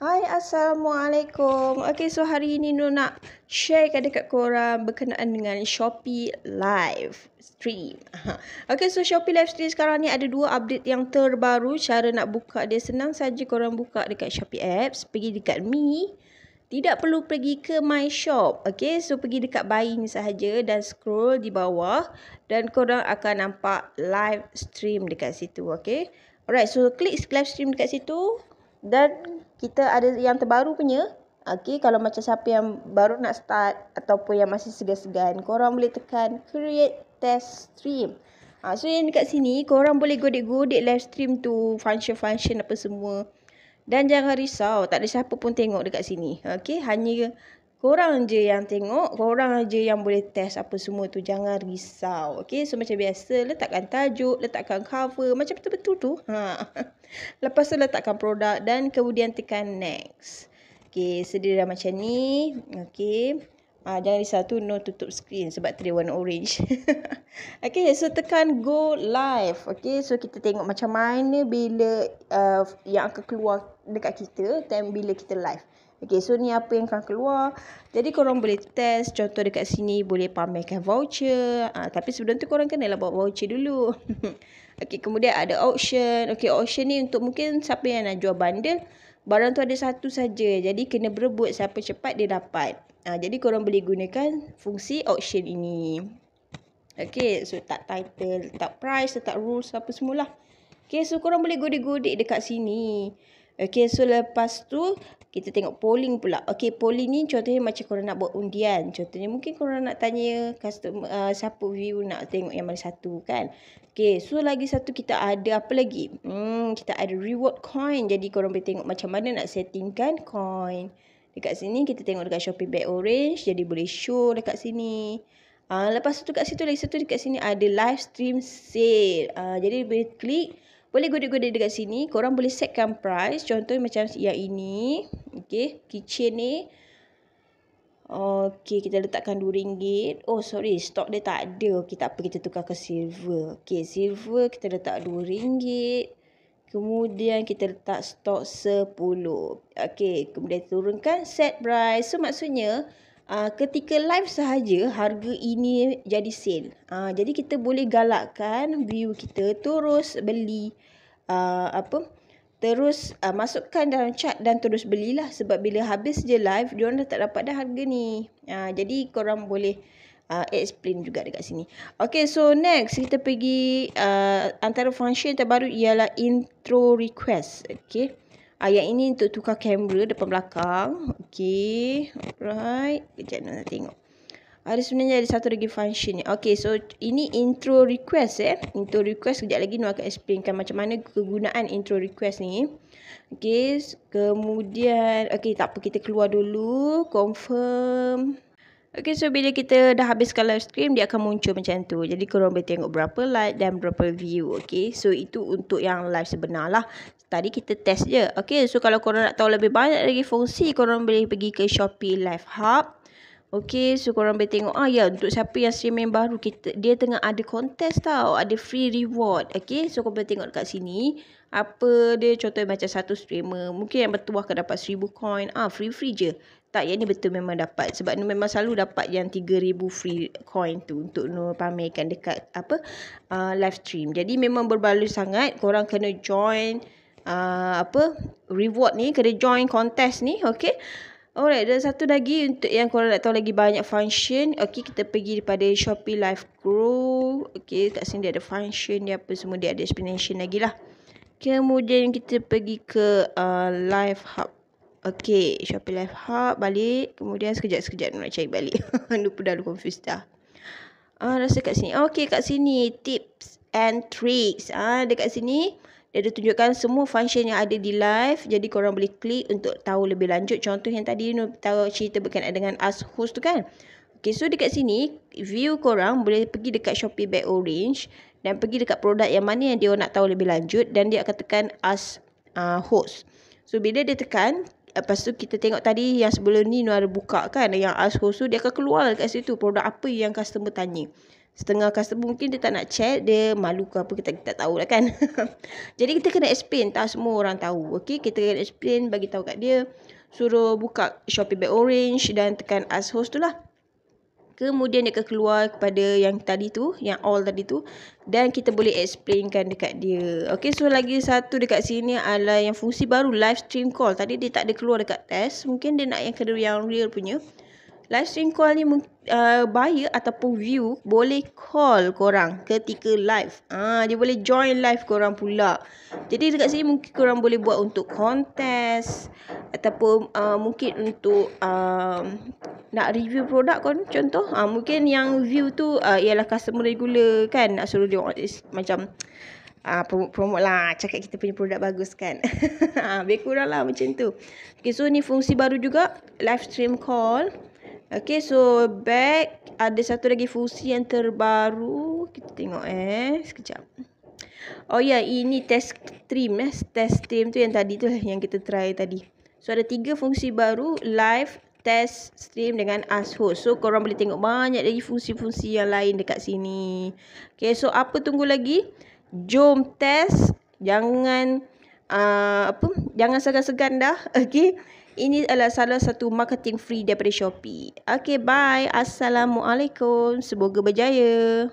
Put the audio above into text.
Hai Assalamualaikum Okay so hari ini Nur nak sharekan dekat korang berkenaan dengan Shopee Live Stream Okay so Shopee Live Stream sekarang ni ada dua update yang terbaru Cara nak buka dia senang saja korang buka dekat Shopee Apps Pergi dekat Mi tidak perlu pergi ke My Shop. Okay, so pergi dekat buying sahaja dan scroll di bawah. Dan korang akan nampak live stream dekat situ, okay. Alright, so klik live stream dekat situ. Dan kita ada yang terbaru punya. Okey, kalau macam siapa yang baru nak start ataupun yang masih segan-segan, korang boleh tekan create test stream. Ha, so yang dekat sini, korang boleh godek-godek live stream tu, function-function apa semua. Dan jangan risau, tak ada siapa pun tengok dekat sini. Okey, hanya korang je yang tengok, korang je yang boleh test apa semua tu. Jangan risau. Okay, so macam biasa letakkan tajuk, letakkan cover, macam betul-betul tu. Ha. Lepas tu letakkan produk dan kemudian tekan next. Okay, sedia dah macam ni. Okay. ha, ah, jangan risau tu no tutup screen sebab tree warna orange. okay, so tekan go live. Okay, so kita tengok macam mana bila uh, yang akan keluar dekat kita time bila kita live. Okay, so ni apa yang akan keluar. Jadi korang boleh test. Contoh dekat sini boleh pamerkan voucher. Ha, tapi sebelum tu korang kena lah buat voucher dulu. okay, kemudian ada auction. Okay, auction ni untuk mungkin siapa yang nak jual bundle. Barang tu ada satu saja. Jadi kena berebut siapa cepat dia dapat. Ha, jadi korang boleh gunakan fungsi auction ini. Okay, so tak title, tak price, tak rules, apa semula. Okay, so korang boleh godik-godik dekat sini. Okey, so lepas tu kita tengok polling pula. Okey, polling ni contohnya macam korang nak buat undian. Contohnya mungkin korang nak tanya customer uh, siapa view nak tengok yang mana satu kan. Okey, so lagi satu kita ada apa lagi? Hmm, kita ada reward coin. Jadi korang boleh tengok macam mana nak settingkan coin. Dekat sini kita tengok dekat Shopee Bag Orange. Jadi boleh show dekat sini. Uh, lepas tu kat situ lagi satu dekat sini ada live stream sale. Uh, jadi boleh klik boleh goda-goda dekat sini. Korang boleh setkan price. Contoh macam yang ini. Okay. Kitchen ni. Okay. Kita letakkan RM2. Oh sorry. stok dia tak ada. Okay. Tak apa. Kita tukar ke silver. Okay. Silver kita letak RM2. Kemudian kita letak stok 10. Okay. Kemudian turunkan set price. So maksudnya. Uh, ketika live sahaja harga ini jadi sale. Uh, jadi kita boleh galakkan view kita terus beli uh, apa terus uh, masukkan dalam chat dan terus belilah sebab bila habis je live dia orang dah tak dapat dah harga ni. Uh, jadi korang boleh uh, explain juga dekat sini. Okay so next kita pergi uh, antara function terbaru ialah intro request. Okay. Ah, ini untuk tukar kamera depan belakang. Okay. Alright. Kejap nak tengok. Ada sebenarnya ada satu lagi function ni. Okay, so ini intro request eh. Intro request kejap lagi Nua akan explainkan macam mana kegunaan intro request ni. Okay, kemudian. Okay, tak apa. Kita keluar dulu. Confirm. Confirm. Okay, so bila kita dah habiskan live stream, dia akan muncul macam tu. Jadi, korang boleh tengok berapa like dan berapa view, okay. So, itu untuk yang live sebenar lah. Tadi kita test je. Okay, so kalau korang nak tahu lebih banyak lagi fungsi, korang boleh pergi ke Shopee Live Hub. Okay, so korang boleh tengok. Ah, ya, untuk siapa yang streaming baru, kita dia tengah ada kontes tau. Ada free reward, okay. So, korang boleh tengok dekat sini. Apa dia contohnya macam satu streamer. Mungkin yang bertuah akan dapat seribu coin. Ah, free-free je. Tak, yang ni betul memang dapat. Sebab ni memang selalu dapat yang 3,000 free coin tu untuk Nur pamerkan dekat apa uh, live stream. Jadi memang berbaloi sangat. Korang kena join uh, apa reward ni. Kena join contest ni. Okay. Alright, dan satu lagi untuk yang korang nak tahu lagi banyak function. Okay, kita pergi daripada Shopee Live Grow. Okay, kat sini dia ada function, dia apa semua. Dia ada explanation lagi lah. Kemudian kita pergi ke uh, Live Hub. Okay, Shopee Life Hub balik. Kemudian sekejap-sekejap nak cari balik. lupa dah, lu confused dah. Ah, rasa kat sini. Ah, okay, kat sini. Tips and tricks. Ah, dekat sini, dia ada tunjukkan semua function yang ada di live. Jadi, korang boleh klik untuk tahu lebih lanjut. Contoh yang tadi, nak tahu cerita berkenaan dengan Ask Host tu kan. Okay, so dekat sini, view korang boleh pergi dekat Shopee Bag Orange. Dan pergi dekat produk yang mana yang dia nak tahu lebih lanjut. Dan dia akan tekan Ask uh, Host. So, bila dia tekan, Lepas tu kita tengok tadi yang sebelum ni Nuara buka kan yang ask asos tu dia akan keluar kat situ produk apa yang customer tanya. Setengah customer mungkin dia tak nak chat, dia malu ke apa kita kita tahu lah kan. Jadi kita kena explain tak semua orang tahu. Okey, kita kena explain bagi tahu kat dia suruh buka Shopee Bag Orange dan tekan ask host tu lah. Kemudian dia akan keluar kepada yang tadi tu, yang all tadi tu dan kita boleh explainkan dekat dia. Okey, so lagi satu dekat sini adalah yang fungsi baru live stream call. Tadi dia tak ada keluar dekat test. Mungkin dia nak yang kedua yang real punya live stream call ni uh, buyer ataupun view boleh call korang ketika live. Ah uh, dia boleh join live korang pula. Jadi dekat sini mungkin korang boleh buat untuk contest ataupun uh, mungkin untuk uh, nak review produk kan contoh. uh, mungkin yang view tu uh, ialah customer regular kan nak suruh dia macam Uh, ah, promote, promote lah cakap kita punya produk bagus kan Lebih kurang lah macam tu Okay so ni fungsi baru juga Live stream call Okay, so back ada satu lagi fungsi yang terbaru. Kita tengok eh, sekejap. Oh ya, yeah, ini test stream eh. Test stream tu yang tadi tu lah yang kita try tadi. So ada tiga fungsi baru, live, test stream dengan as host. So korang boleh tengok banyak lagi fungsi-fungsi yang lain dekat sini. Okay, so apa tunggu lagi? Jom test. Jangan uh, apa? Jangan segan-segan dah. Okay. Ini adalah salah satu marketing free daripada Shopee. Okay, bye. Assalamualaikum. Semoga berjaya.